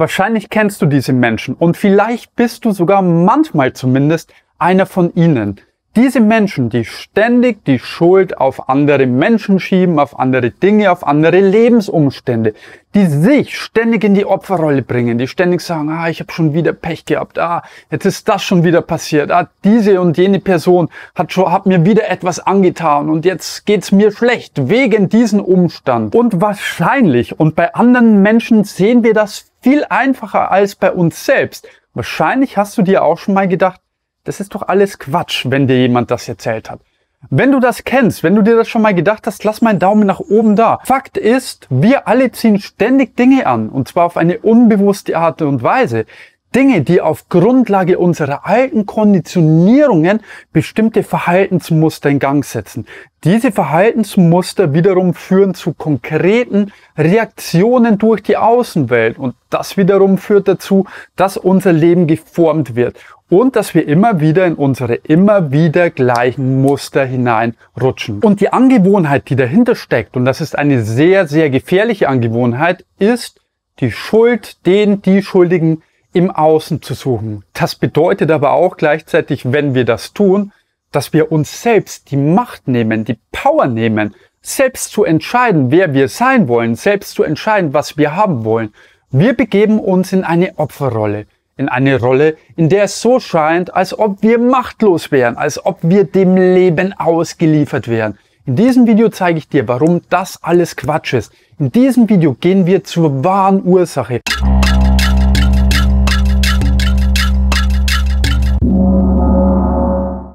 Wahrscheinlich kennst du diese Menschen und vielleicht bist du sogar manchmal zumindest einer von ihnen. Diese Menschen, die ständig die Schuld auf andere Menschen schieben, auf andere Dinge, auf andere Lebensumstände, die sich ständig in die Opferrolle bringen, die ständig sagen, ah, ich habe schon wieder Pech gehabt, ah, jetzt ist das schon wieder passiert, ah, diese und jene Person hat, schon, hat mir wieder etwas angetan und jetzt geht's mir schlecht wegen diesem Umstand. Und wahrscheinlich, und bei anderen Menschen sehen wir das viel einfacher als bei uns selbst. Wahrscheinlich hast du dir auch schon mal gedacht, das ist doch alles Quatsch, wenn dir jemand das erzählt hat. Wenn du das kennst, wenn du dir das schon mal gedacht hast, lass meinen Daumen nach oben da. Fakt ist, wir alle ziehen ständig Dinge an, und zwar auf eine unbewusste Art und Weise. Dinge, die auf Grundlage unserer alten Konditionierungen bestimmte Verhaltensmuster in Gang setzen. Diese Verhaltensmuster wiederum führen zu konkreten Reaktionen durch die Außenwelt und das wiederum führt dazu, dass unser Leben geformt wird und dass wir immer wieder in unsere immer wieder gleichen Muster hineinrutschen. Und die Angewohnheit, die dahinter steckt, und das ist eine sehr, sehr gefährliche Angewohnheit, ist die Schuld den, die Schuldigen im Außen zu suchen. Das bedeutet aber auch gleichzeitig, wenn wir das tun, dass wir uns selbst die Macht nehmen, die Power nehmen, selbst zu entscheiden, wer wir sein wollen, selbst zu entscheiden, was wir haben wollen. Wir begeben uns in eine Opferrolle, in eine Rolle, in der es so scheint, als ob wir machtlos wären, als ob wir dem Leben ausgeliefert wären. In diesem Video zeige ich dir, warum das alles Quatsch ist. In diesem Video gehen wir zur wahren Ursache.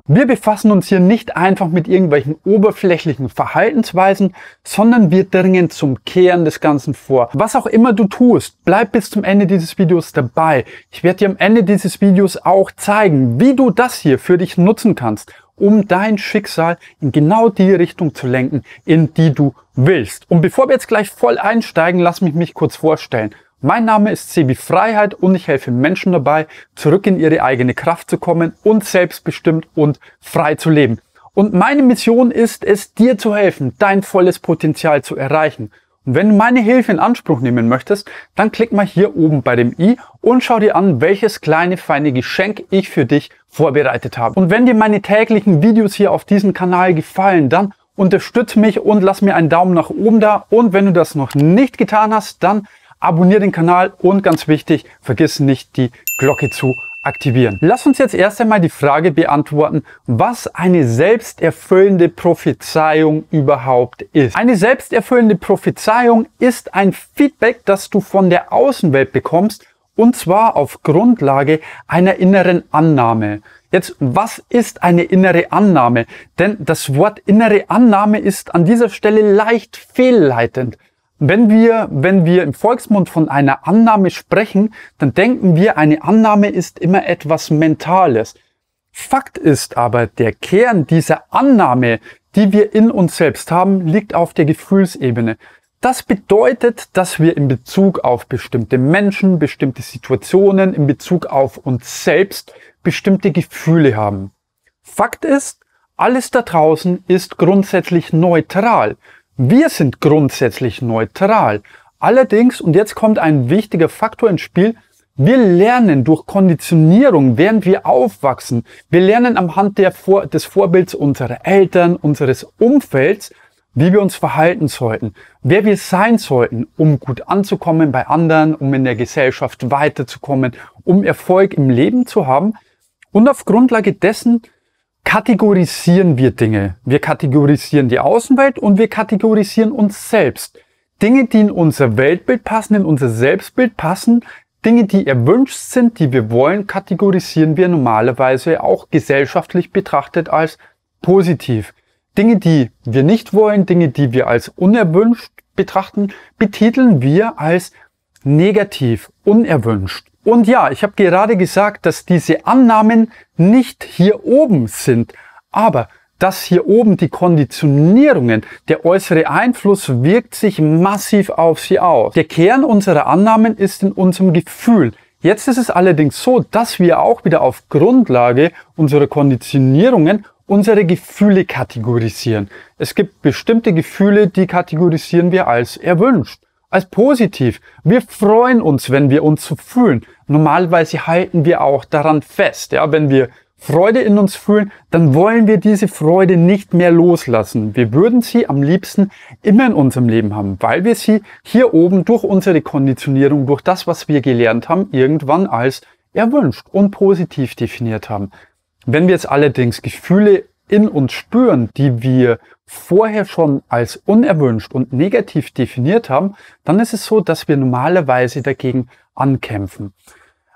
Wir befassen uns hier nicht einfach mit irgendwelchen oberflächlichen Verhaltensweisen, sondern wir dringen zum Kehren des Ganzen vor. Was auch immer du tust, bleib bis zum Ende dieses Videos dabei. Ich werde dir am Ende dieses Videos auch zeigen, wie du das hier für dich nutzen kannst, um dein Schicksal in genau die Richtung zu lenken, in die du willst. Und bevor wir jetzt gleich voll einsteigen, lass mich mich kurz vorstellen. Mein Name ist Sebi Freiheit und ich helfe Menschen dabei, zurück in ihre eigene Kraft zu kommen und selbstbestimmt und frei zu leben. Und meine Mission ist es, dir zu helfen, dein volles Potenzial zu erreichen. Und wenn du meine Hilfe in Anspruch nehmen möchtest, dann klick mal hier oben bei dem i und schau dir an, welches kleine feine Geschenk ich für dich vorbereitet habe. Und wenn dir meine täglichen Videos hier auf diesem Kanal gefallen, dann unterstütze mich und lass mir einen Daumen nach oben da. Und wenn du das noch nicht getan hast, dann abonniere den Kanal und ganz wichtig, vergiss nicht die Glocke zu aktivieren. Lass uns jetzt erst einmal die Frage beantworten, was eine selbsterfüllende Prophezeiung überhaupt ist. Eine selbsterfüllende Prophezeiung ist ein Feedback, das du von der Außenwelt bekommst und zwar auf Grundlage einer inneren Annahme. Jetzt, was ist eine innere Annahme? Denn das Wort innere Annahme ist an dieser Stelle leicht fehlleitend. Wenn wir, wenn wir im Volksmund von einer Annahme sprechen, dann denken wir, eine Annahme ist immer etwas Mentales. Fakt ist aber, der Kern dieser Annahme, die wir in uns selbst haben, liegt auf der Gefühlsebene. Das bedeutet, dass wir in Bezug auf bestimmte Menschen, bestimmte Situationen, in Bezug auf uns selbst bestimmte Gefühle haben. Fakt ist, alles da draußen ist grundsätzlich neutral. Wir sind grundsätzlich neutral. Allerdings, und jetzt kommt ein wichtiger Faktor ins Spiel, wir lernen durch Konditionierung, während wir aufwachsen. Wir lernen am Hand Vor des Vorbilds unserer Eltern, unseres Umfelds, wie wir uns verhalten sollten, wer wir sein sollten, um gut anzukommen bei anderen, um in der Gesellschaft weiterzukommen, um Erfolg im Leben zu haben. Und auf Grundlage dessen kategorisieren wir Dinge. Wir kategorisieren die Außenwelt und wir kategorisieren uns selbst. Dinge, die in unser Weltbild passen, in unser Selbstbild passen, Dinge, die erwünscht sind, die wir wollen, kategorisieren wir normalerweise auch gesellschaftlich betrachtet als positiv. Dinge, die wir nicht wollen, Dinge, die wir als unerwünscht betrachten, betiteln wir als negativ, unerwünscht. Und ja, ich habe gerade gesagt, dass diese Annahmen nicht hier oben sind, aber dass hier oben die Konditionierungen, der äußere Einfluss wirkt sich massiv auf sie aus. Der Kern unserer Annahmen ist in unserem Gefühl. Jetzt ist es allerdings so, dass wir auch wieder auf Grundlage unserer Konditionierungen unsere Gefühle kategorisieren. Es gibt bestimmte Gefühle, die kategorisieren wir als erwünscht als positiv. Wir freuen uns, wenn wir uns so fühlen. Normalerweise halten wir auch daran fest. Ja, wenn wir Freude in uns fühlen, dann wollen wir diese Freude nicht mehr loslassen. Wir würden sie am liebsten immer in unserem Leben haben, weil wir sie hier oben durch unsere Konditionierung, durch das, was wir gelernt haben, irgendwann als erwünscht und positiv definiert haben. Wenn wir jetzt allerdings Gefühle in uns spüren, die wir vorher schon als unerwünscht und negativ definiert haben, dann ist es so, dass wir normalerweise dagegen ankämpfen.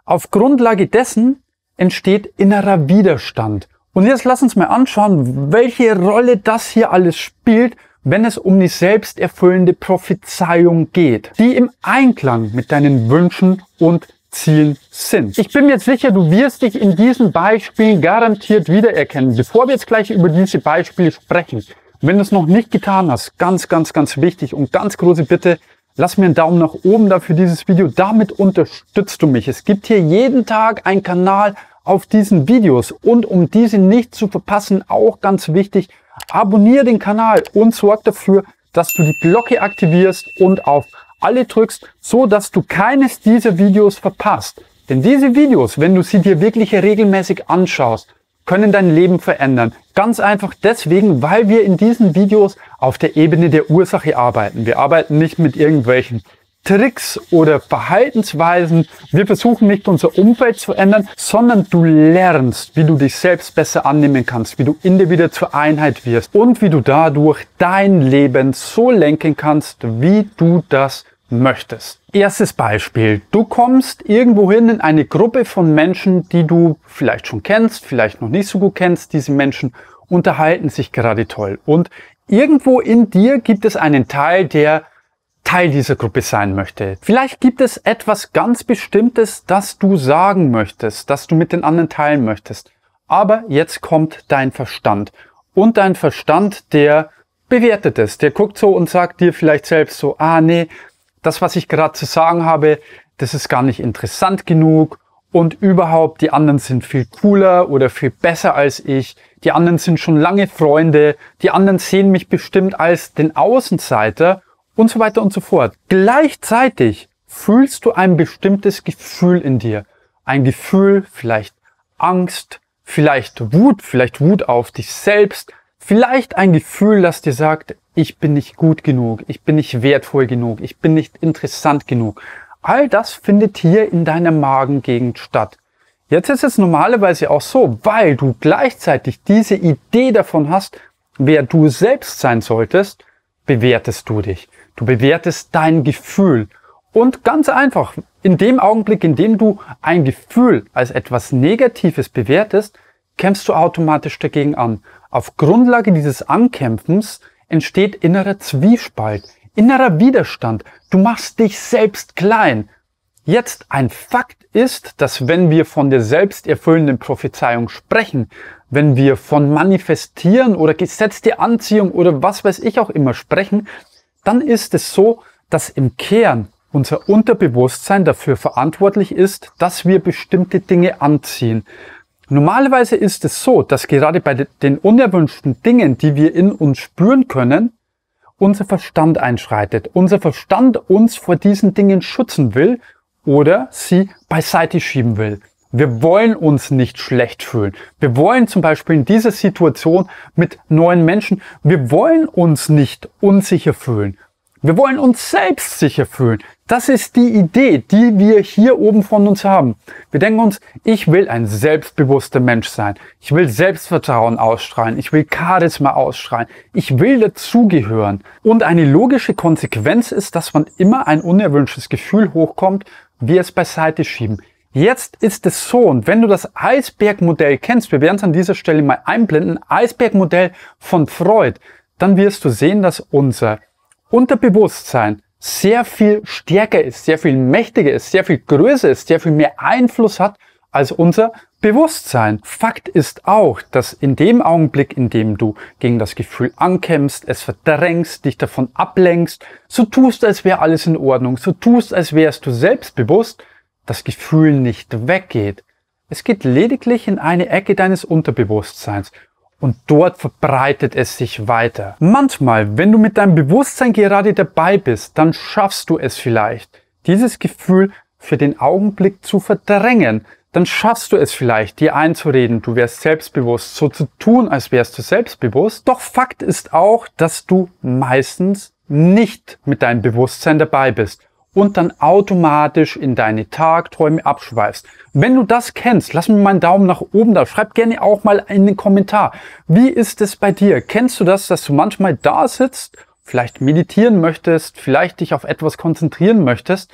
Auf Grundlage dessen entsteht innerer Widerstand. Und jetzt lass uns mal anschauen, welche Rolle das hier alles spielt, wenn es um die selbsterfüllende Prophezeiung geht, die im Einklang mit deinen Wünschen und Zielen sind. Ich bin mir jetzt sicher, du wirst dich in diesen Beispielen garantiert wiedererkennen. Bevor wir jetzt gleich über diese Beispiele sprechen, wenn du es noch nicht getan hast, ganz, ganz, ganz wichtig und ganz große Bitte, lass mir einen Daumen nach oben da für dieses Video. Damit unterstützt du mich. Es gibt hier jeden Tag einen Kanal auf diesen Videos und um diese nicht zu verpassen, auch ganz wichtig, abonniere den Kanal und sorg dafür, dass du die Glocke aktivierst und auf alle drückst, so dass du keines dieser Videos verpasst. Denn diese Videos, wenn du sie dir wirklich regelmäßig anschaust, können dein Leben verändern. Ganz einfach deswegen, weil wir in diesen Videos auf der Ebene der Ursache arbeiten. Wir arbeiten nicht mit irgendwelchen Tricks oder Verhaltensweisen. Wir versuchen nicht unser Umfeld zu ändern, sondern du lernst, wie du dich selbst besser annehmen kannst, wie du in dir wieder zur Einheit wirst und wie du dadurch dein Leben so lenken kannst, wie du das möchtest. Erstes Beispiel. Du kommst irgendwohin in eine Gruppe von Menschen, die du vielleicht schon kennst, vielleicht noch nicht so gut kennst. Diese Menschen unterhalten sich gerade toll und irgendwo in dir gibt es einen Teil, der Teil dieser Gruppe sein möchte. Vielleicht gibt es etwas ganz Bestimmtes, das du sagen möchtest, das du mit den anderen teilen möchtest. Aber jetzt kommt dein Verstand. Und dein Verstand, der bewertet es. Der guckt so und sagt dir vielleicht selbst so, ah nee, das, was ich gerade zu sagen habe, das ist gar nicht interessant genug. Und überhaupt, die anderen sind viel cooler oder viel besser als ich. Die anderen sind schon lange Freunde. Die anderen sehen mich bestimmt als den Außenseiter und so weiter und so fort. Gleichzeitig fühlst du ein bestimmtes Gefühl in dir. Ein Gefühl, vielleicht Angst, vielleicht Wut, vielleicht Wut auf dich selbst, vielleicht ein Gefühl, das dir sagt, ich bin nicht gut genug, ich bin nicht wertvoll genug, ich bin nicht interessant genug. All das findet hier in deiner Magengegend statt. Jetzt ist es normalerweise auch so, weil du gleichzeitig diese Idee davon hast, wer du selbst sein solltest, bewertest du dich. Du bewertest dein Gefühl. Und ganz einfach, in dem Augenblick, in dem du ein Gefühl als etwas Negatives bewertest, kämpfst du automatisch dagegen an. Auf Grundlage dieses Ankämpfens entsteht innerer Zwiespalt, innerer Widerstand. Du machst dich selbst klein. Jetzt ein Fakt ist, dass wenn wir von der selbsterfüllenden Prophezeiung sprechen, wenn wir von Manifestieren oder gesetzte Anziehung oder was weiß ich auch immer sprechen, dann ist es so, dass im Kern unser Unterbewusstsein dafür verantwortlich ist, dass wir bestimmte Dinge anziehen. Normalerweise ist es so, dass gerade bei den unerwünschten Dingen, die wir in uns spüren können, unser Verstand einschreitet. Unser Verstand uns vor diesen Dingen schützen will oder sie beiseite schieben will. Wir wollen uns nicht schlecht fühlen. Wir wollen zum Beispiel in dieser Situation mit neuen Menschen, wir wollen uns nicht unsicher fühlen. Wir wollen uns selbst sicher fühlen. Das ist die Idee, die wir hier oben von uns haben. Wir denken uns, ich will ein selbstbewusster Mensch sein. Ich will Selbstvertrauen ausstrahlen. Ich will Charisma ausstrahlen. Ich will dazugehören. Und eine logische Konsequenz ist, dass man immer ein unerwünschtes Gefühl hochkommt, wir es beiseite schieben. Jetzt ist es so, und wenn du das Eisbergmodell kennst, wir werden es an dieser Stelle mal einblenden, Eisbergmodell von Freud, dann wirst du sehen, dass unser Unterbewusstsein sehr viel stärker ist, sehr viel mächtiger ist, sehr viel größer ist, sehr viel mehr Einfluss hat als unser Bewusstsein. Fakt ist auch, dass in dem Augenblick, in dem du gegen das Gefühl ankämpfst, es verdrängst, dich davon ablenkst, so tust, als wäre alles in Ordnung, so tust, als wärst du selbstbewusst, das Gefühl nicht weggeht. Es geht lediglich in eine Ecke deines Unterbewusstseins und dort verbreitet es sich weiter. Manchmal, wenn du mit deinem Bewusstsein gerade dabei bist, dann schaffst du es vielleicht, dieses Gefühl für den Augenblick zu verdrängen. Dann schaffst du es vielleicht, dir einzureden, du wärst selbstbewusst, so zu tun, als wärst du selbstbewusst. Doch Fakt ist auch, dass du meistens nicht mit deinem Bewusstsein dabei bist und dann automatisch in deine Tagträume abschweifst. Wenn du das kennst, lass mir mal einen Daumen nach oben da. Schreib gerne auch mal in den Kommentar. Wie ist es bei dir? Kennst du das, dass du manchmal da sitzt, vielleicht meditieren möchtest, vielleicht dich auf etwas konzentrieren möchtest,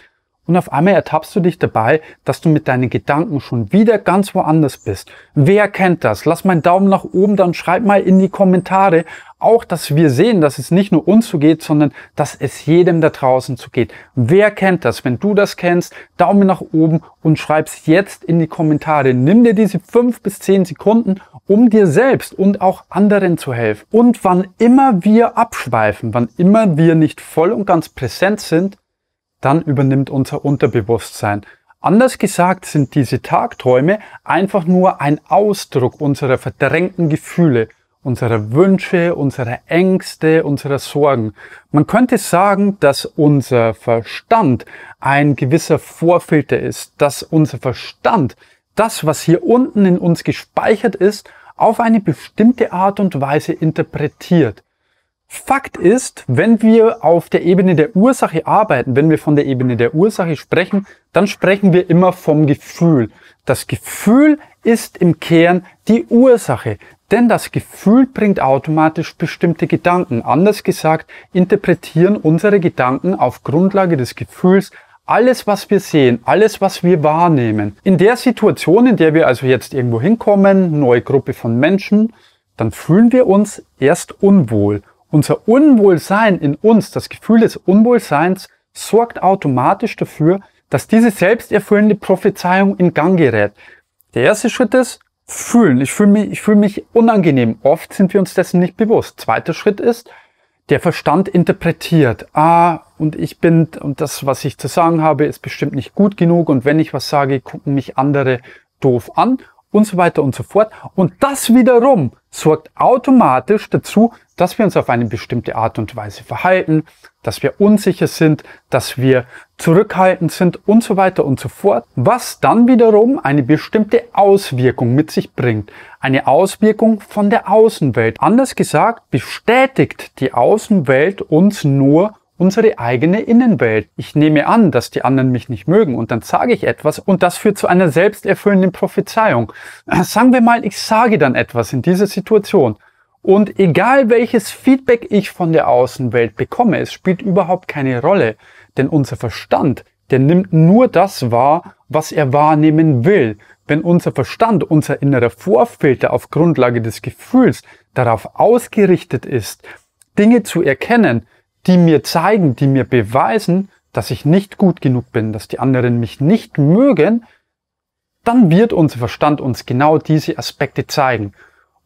und auf einmal ertappst du dich dabei, dass du mit deinen Gedanken schon wieder ganz woanders bist. Wer kennt das? Lass meinen Daumen nach oben, dann schreib mal in die Kommentare auch, dass wir sehen, dass es nicht nur uns so geht, sondern dass es jedem da draußen so geht. Wer kennt das? Wenn du das kennst, Daumen nach oben und schreib's jetzt in die Kommentare. Nimm dir diese fünf bis zehn Sekunden, um dir selbst und auch anderen zu helfen. Und wann immer wir abschweifen, wann immer wir nicht voll und ganz präsent sind, dann übernimmt unser Unterbewusstsein. Anders gesagt sind diese Tagträume einfach nur ein Ausdruck unserer verdrängten Gefühle, unserer Wünsche, unserer Ängste, unserer Sorgen. Man könnte sagen, dass unser Verstand ein gewisser Vorfilter ist, dass unser Verstand das, was hier unten in uns gespeichert ist, auf eine bestimmte Art und Weise interpretiert. Fakt ist, wenn wir auf der Ebene der Ursache arbeiten, wenn wir von der Ebene der Ursache sprechen, dann sprechen wir immer vom Gefühl. Das Gefühl ist im Kern die Ursache, denn das Gefühl bringt automatisch bestimmte Gedanken. Anders gesagt, interpretieren unsere Gedanken auf Grundlage des Gefühls alles, was wir sehen, alles, was wir wahrnehmen. In der Situation, in der wir also jetzt irgendwo hinkommen, neue Gruppe von Menschen, dann fühlen wir uns erst unwohl unser Unwohlsein in uns, das Gefühl des Unwohlseins, sorgt automatisch dafür, dass diese selbsterfüllende Prophezeiung in Gang gerät. Der erste Schritt ist fühlen. Ich fühle mich, ich fühle mich unangenehm. Oft sind wir uns dessen nicht bewusst. Zweiter Schritt ist, der Verstand interpretiert. Ah, und ich bin, und das, was ich zu sagen habe, ist bestimmt nicht gut genug. Und wenn ich was sage, gucken mich andere doof an und so weiter und so fort. Und das wiederum sorgt automatisch dazu, dass wir uns auf eine bestimmte Art und Weise verhalten, dass wir unsicher sind, dass wir zurückhaltend sind und so weiter und so fort, was dann wiederum eine bestimmte Auswirkung mit sich bringt. Eine Auswirkung von der Außenwelt. Anders gesagt, bestätigt die Außenwelt uns nur unsere eigene Innenwelt. Ich nehme an, dass die anderen mich nicht mögen und dann sage ich etwas und das führt zu einer selbsterfüllenden Prophezeiung. Sagen wir mal, ich sage dann etwas in dieser Situation und egal welches Feedback ich von der Außenwelt bekomme, es spielt überhaupt keine Rolle, denn unser Verstand, der nimmt nur das wahr, was er wahrnehmen will. Wenn unser Verstand, unser innerer Vorfilter auf Grundlage des Gefühls darauf ausgerichtet ist, Dinge zu erkennen, die mir zeigen, die mir beweisen, dass ich nicht gut genug bin, dass die anderen mich nicht mögen, dann wird unser Verstand uns genau diese Aspekte zeigen.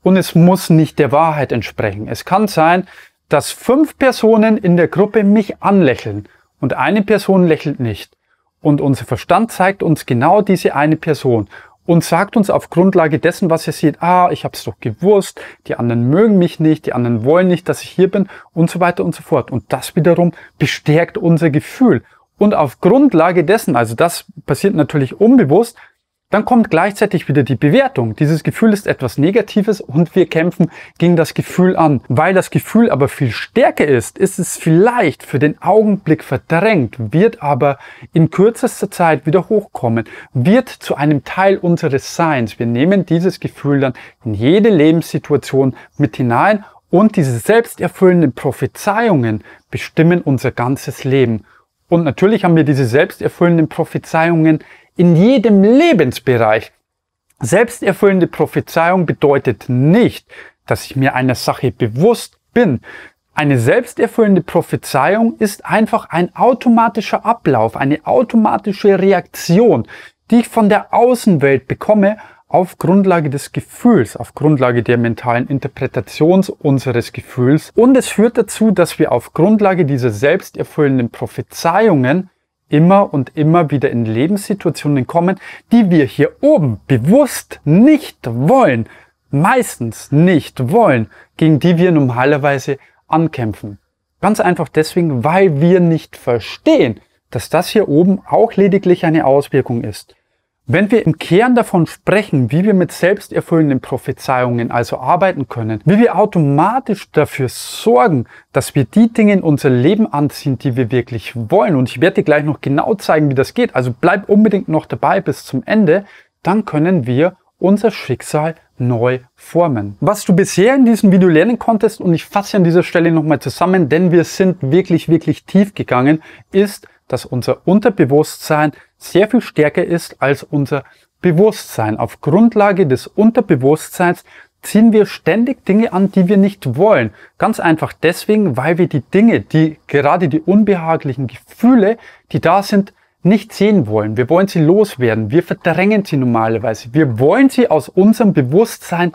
Und es muss nicht der Wahrheit entsprechen. Es kann sein, dass fünf Personen in der Gruppe mich anlächeln und eine Person lächelt nicht. Und unser Verstand zeigt uns genau diese eine Person und sagt uns auf Grundlage dessen, was ihr seht, ah, ich habe es doch gewusst, die anderen mögen mich nicht, die anderen wollen nicht, dass ich hier bin und so weiter und so fort. Und das wiederum bestärkt unser Gefühl. Und auf Grundlage dessen, also das passiert natürlich unbewusst, dann kommt gleichzeitig wieder die Bewertung. Dieses Gefühl ist etwas Negatives und wir kämpfen gegen das Gefühl an. Weil das Gefühl aber viel stärker ist, ist es vielleicht für den Augenblick verdrängt, wird aber in kürzester Zeit wieder hochkommen, wird zu einem Teil unseres Seins. Wir nehmen dieses Gefühl dann in jede Lebenssituation mit hinein und diese selbsterfüllenden Prophezeiungen bestimmen unser ganzes Leben. Und natürlich haben wir diese selbsterfüllenden Prophezeiungen in jedem Lebensbereich. Selbsterfüllende Prophezeiung bedeutet nicht, dass ich mir einer Sache bewusst bin. Eine selbsterfüllende Prophezeiung ist einfach ein automatischer Ablauf, eine automatische Reaktion, die ich von der Außenwelt bekomme auf Grundlage des Gefühls, auf Grundlage der mentalen Interpretation unseres Gefühls. Und es führt dazu, dass wir auf Grundlage dieser selbsterfüllenden Prophezeiungen immer und immer wieder in Lebenssituationen kommen, die wir hier oben bewusst nicht wollen, meistens nicht wollen, gegen die wir normalerweise ankämpfen. Ganz einfach deswegen, weil wir nicht verstehen, dass das hier oben auch lediglich eine Auswirkung ist. Wenn wir im Kern davon sprechen, wie wir mit selbsterfüllenden Prophezeiungen also arbeiten können, wie wir automatisch dafür sorgen, dass wir die Dinge in unser Leben anziehen, die wir wirklich wollen, und ich werde dir gleich noch genau zeigen, wie das geht, also bleib unbedingt noch dabei bis zum Ende, dann können wir unser Schicksal neu formen. Was du bisher in diesem Video lernen konntest, und ich fasse an dieser Stelle nochmal zusammen, denn wir sind wirklich, wirklich tief gegangen, ist, dass unser Unterbewusstsein sehr viel stärker ist als unser Bewusstsein. Auf Grundlage des Unterbewusstseins ziehen wir ständig Dinge an, die wir nicht wollen. Ganz einfach deswegen, weil wir die Dinge, die gerade die unbehaglichen Gefühle, die da sind, nicht sehen wollen. Wir wollen sie loswerden. Wir verdrängen sie normalerweise. Wir wollen sie aus unserem Bewusstsein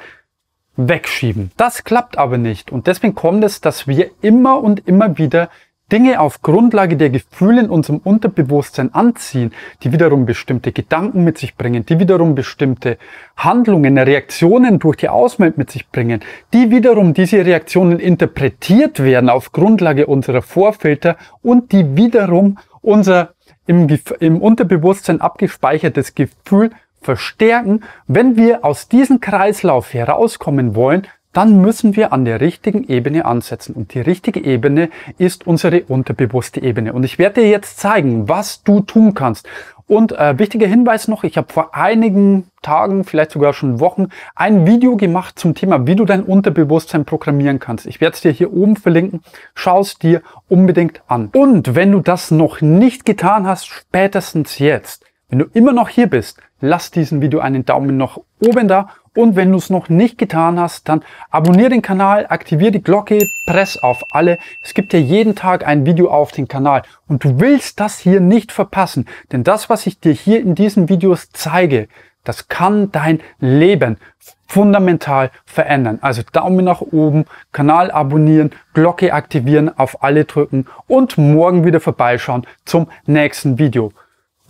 wegschieben. Das klappt aber nicht. Und deswegen kommt es, dass wir immer und immer wieder Dinge auf Grundlage der Gefühle in unserem Unterbewusstsein anziehen, die wiederum bestimmte Gedanken mit sich bringen, die wiederum bestimmte Handlungen, Reaktionen durch die Außenwelt mit sich bringen, die wiederum diese Reaktionen interpretiert werden auf Grundlage unserer Vorfilter und die wiederum unser im, im Unterbewusstsein abgespeichertes Gefühl verstärken. Wenn wir aus diesem Kreislauf herauskommen wollen, dann müssen wir an der richtigen Ebene ansetzen. Und die richtige Ebene ist unsere unterbewusste Ebene. Und ich werde dir jetzt zeigen, was du tun kannst. Und äh, wichtiger Hinweis noch, ich habe vor einigen Tagen, vielleicht sogar schon Wochen, ein Video gemacht zum Thema, wie du dein Unterbewusstsein programmieren kannst. Ich werde es dir hier oben verlinken. Schau es dir unbedingt an. Und wenn du das noch nicht getan hast, spätestens jetzt, wenn du immer noch hier bist, lass diesem Video einen Daumen nach oben da und wenn du es noch nicht getan hast, dann abonniere den Kanal, aktiviere die Glocke, press auf alle. Es gibt ja jeden Tag ein Video auf den Kanal und du willst das hier nicht verpassen, denn das, was ich dir hier in diesen Videos zeige, das kann dein Leben fundamental verändern. Also Daumen nach oben, Kanal abonnieren, Glocke aktivieren, auf alle drücken und morgen wieder vorbeischauen zum nächsten Video.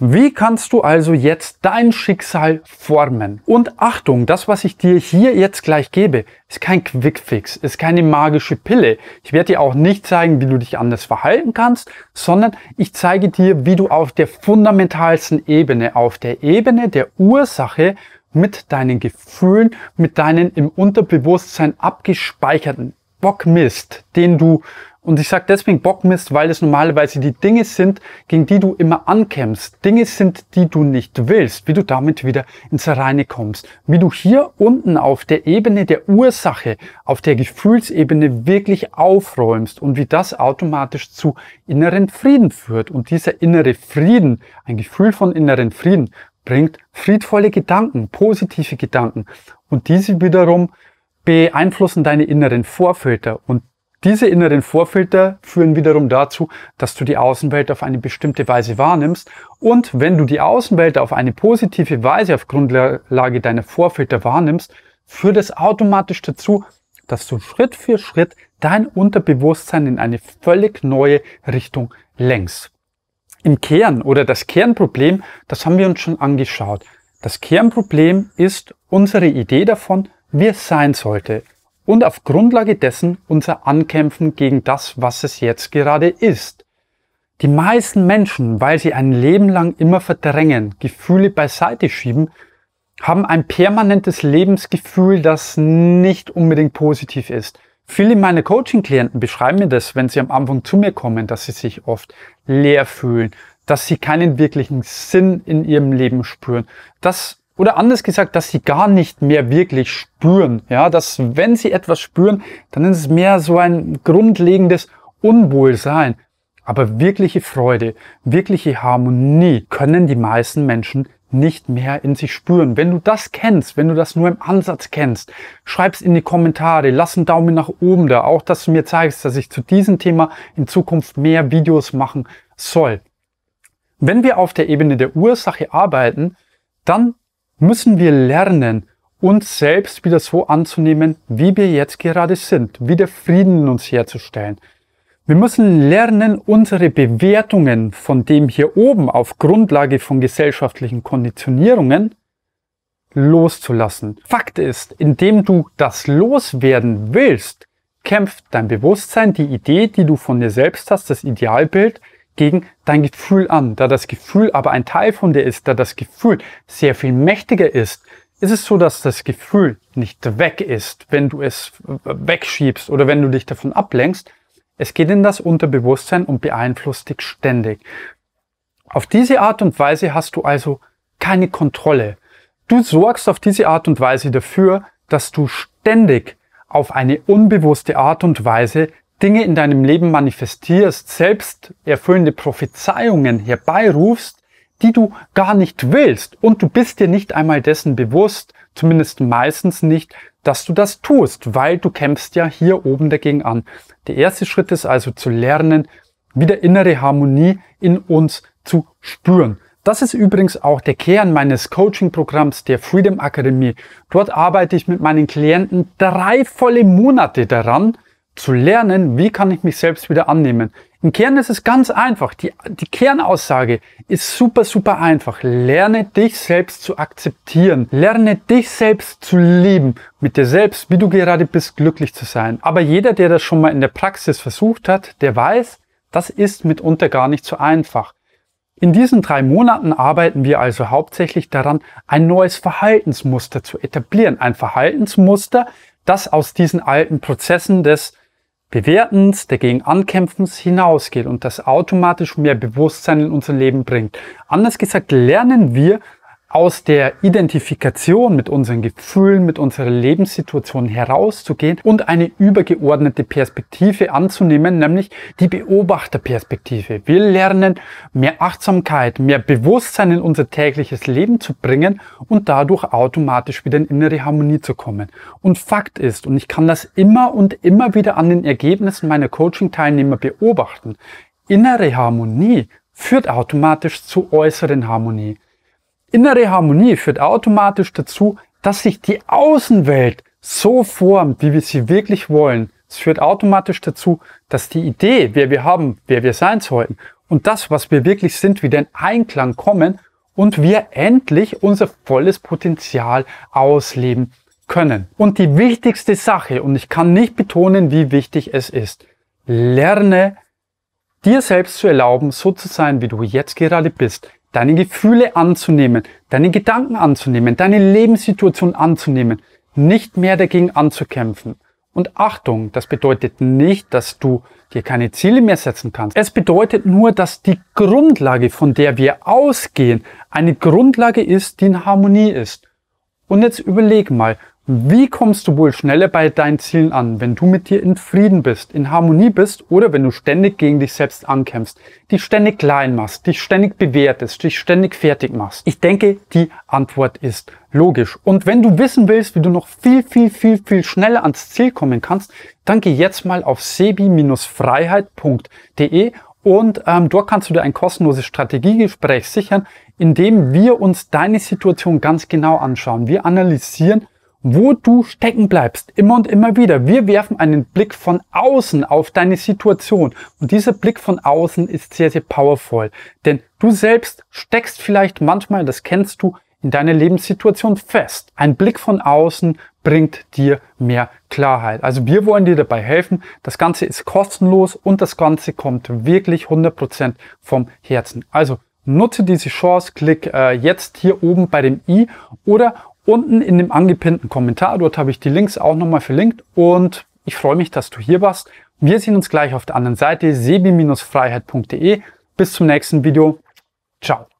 Wie kannst du also jetzt dein Schicksal formen? Und Achtung, das, was ich dir hier jetzt gleich gebe, ist kein Quickfix, ist keine magische Pille. Ich werde dir auch nicht zeigen, wie du dich anders verhalten kannst, sondern ich zeige dir, wie du auf der fundamentalsten Ebene, auf der Ebene der Ursache mit deinen Gefühlen, mit deinen im Unterbewusstsein abgespeicherten Bockmist, den du und ich sage deswegen Bockmist, weil es normalerweise die Dinge sind, gegen die du immer ankämpfst. Dinge sind, die du nicht willst, wie du damit wieder ins Reine kommst. Wie du hier unten auf der Ebene der Ursache, auf der Gefühlsebene wirklich aufräumst und wie das automatisch zu inneren Frieden führt. Und dieser innere Frieden, ein Gefühl von inneren Frieden, bringt friedvolle Gedanken, positive Gedanken. Und diese wiederum beeinflussen deine inneren Vorfilter und diese inneren Vorfilter führen wiederum dazu, dass du die Außenwelt auf eine bestimmte Weise wahrnimmst. Und wenn du die Außenwelt auf eine positive Weise auf Grundlage deiner Vorfilter wahrnimmst, führt es automatisch dazu, dass du Schritt für Schritt dein Unterbewusstsein in eine völlig neue Richtung lenkst. Im Kern oder das Kernproblem, das haben wir uns schon angeschaut. Das Kernproblem ist unsere Idee davon, wie es sein sollte und auf Grundlage dessen unser Ankämpfen gegen das, was es jetzt gerade ist. Die meisten Menschen, weil sie ein Leben lang immer verdrängen, Gefühle beiseite schieben, haben ein permanentes Lebensgefühl, das nicht unbedingt positiv ist. Viele meiner Coaching-Klienten beschreiben mir das, wenn sie am Anfang zu mir kommen, dass sie sich oft leer fühlen, dass sie keinen wirklichen Sinn in ihrem Leben spüren, dass oder anders gesagt, dass sie gar nicht mehr wirklich spüren. Ja, dass wenn sie etwas spüren, dann ist es mehr so ein grundlegendes Unwohlsein. Aber wirkliche Freude, wirkliche Harmonie können die meisten Menschen nicht mehr in sich spüren. Wenn du das kennst, wenn du das nur im Ansatz kennst, schreib's in die Kommentare, lass einen Daumen nach oben da, auch dass du mir zeigst, dass ich zu diesem Thema in Zukunft mehr Videos machen soll. Wenn wir auf der Ebene der Ursache arbeiten, dann müssen wir lernen, uns selbst wieder so anzunehmen, wie wir jetzt gerade sind, wieder Frieden in uns herzustellen. Wir müssen lernen, unsere Bewertungen von dem hier oben auf Grundlage von gesellschaftlichen Konditionierungen loszulassen. Fakt ist, indem du das loswerden willst, kämpft dein Bewusstsein, die Idee, die du von dir selbst hast, das Idealbild, gegen dein Gefühl an. Da das Gefühl aber ein Teil von dir ist, da das Gefühl sehr viel mächtiger ist, ist es so, dass das Gefühl nicht weg ist, wenn du es wegschiebst oder wenn du dich davon ablenkst. Es geht in das Unterbewusstsein und beeinflusst dich ständig. Auf diese Art und Weise hast du also keine Kontrolle. Du sorgst auf diese Art und Weise dafür, dass du ständig auf eine unbewusste Art und Weise Dinge in deinem Leben manifestierst, selbst erfüllende Prophezeiungen herbeirufst, die du gar nicht willst und du bist dir nicht einmal dessen bewusst, zumindest meistens nicht, dass du das tust, weil du kämpfst ja hier oben dagegen an. Der erste Schritt ist also zu lernen, wieder innere Harmonie in uns zu spüren. Das ist übrigens auch der Kern meines Coaching-Programms der Freedom Akademie. Dort arbeite ich mit meinen Klienten drei volle Monate daran, zu lernen, wie kann ich mich selbst wieder annehmen. Im Kern ist es ganz einfach. Die, die Kernaussage ist super, super einfach. Lerne dich selbst zu akzeptieren. Lerne dich selbst zu lieben. Mit dir selbst, wie du gerade bist, glücklich zu sein. Aber jeder, der das schon mal in der Praxis versucht hat, der weiß, das ist mitunter gar nicht so einfach. In diesen drei Monaten arbeiten wir also hauptsächlich daran, ein neues Verhaltensmuster zu etablieren. Ein Verhaltensmuster, das aus diesen alten Prozessen des Bewertens, dagegen Ankämpfens hinausgeht und das automatisch mehr Bewusstsein in unser Leben bringt. Anders gesagt lernen wir aus der Identifikation mit unseren Gefühlen, mit unserer Lebenssituation herauszugehen und eine übergeordnete Perspektive anzunehmen, nämlich die Beobachterperspektive. Wir lernen, mehr Achtsamkeit, mehr Bewusstsein in unser tägliches Leben zu bringen und dadurch automatisch wieder in innere Harmonie zu kommen. Und Fakt ist, und ich kann das immer und immer wieder an den Ergebnissen meiner Coaching-Teilnehmer beobachten, innere Harmonie führt automatisch zu äußeren Harmonie. Innere Harmonie führt automatisch dazu, dass sich die Außenwelt so formt, wie wir sie wirklich wollen. Es führt automatisch dazu, dass die Idee, wer wir haben, wer wir sein sollten und das, was wir wirklich sind, wieder in Einklang kommen und wir endlich unser volles Potenzial ausleben können. Und die wichtigste Sache, und ich kann nicht betonen, wie wichtig es ist, lerne dir selbst zu erlauben, so zu sein, wie du jetzt gerade bist deine Gefühle anzunehmen, deine Gedanken anzunehmen, deine Lebenssituation anzunehmen, nicht mehr dagegen anzukämpfen. Und Achtung, das bedeutet nicht, dass du dir keine Ziele mehr setzen kannst. Es bedeutet nur, dass die Grundlage, von der wir ausgehen, eine Grundlage ist, die in Harmonie ist. Und jetzt überleg mal, wie kommst du wohl schneller bei deinen Zielen an, wenn du mit dir in Frieden bist, in Harmonie bist oder wenn du ständig gegen dich selbst ankämpfst, dich ständig klein machst, dich ständig bewertest, dich ständig fertig machst? Ich denke, die Antwort ist logisch. Und wenn du wissen willst, wie du noch viel, viel, viel, viel schneller ans Ziel kommen kannst, dann geh jetzt mal auf sebi-freiheit.de und ähm, dort kannst du dir ein kostenloses Strategiegespräch sichern, in dem wir uns deine Situation ganz genau anschauen. Wir analysieren, wo du stecken bleibst, immer und immer wieder. Wir werfen einen Blick von außen auf deine Situation und dieser Blick von außen ist sehr, sehr powerful, denn du selbst steckst vielleicht manchmal, das kennst du, in deiner Lebenssituation fest. Ein Blick von außen bringt dir mehr Klarheit. Also wir wollen dir dabei helfen. Das Ganze ist kostenlos und das Ganze kommt wirklich 100% vom Herzen. Also nutze diese Chance, klick äh, jetzt hier oben bei dem i oder unten in dem angepinnten Kommentar. Dort habe ich die Links auch nochmal verlinkt und ich freue mich, dass du hier warst. Wir sehen uns gleich auf der anderen Seite sebi-freiheit.de. Bis zum nächsten Video. Ciao.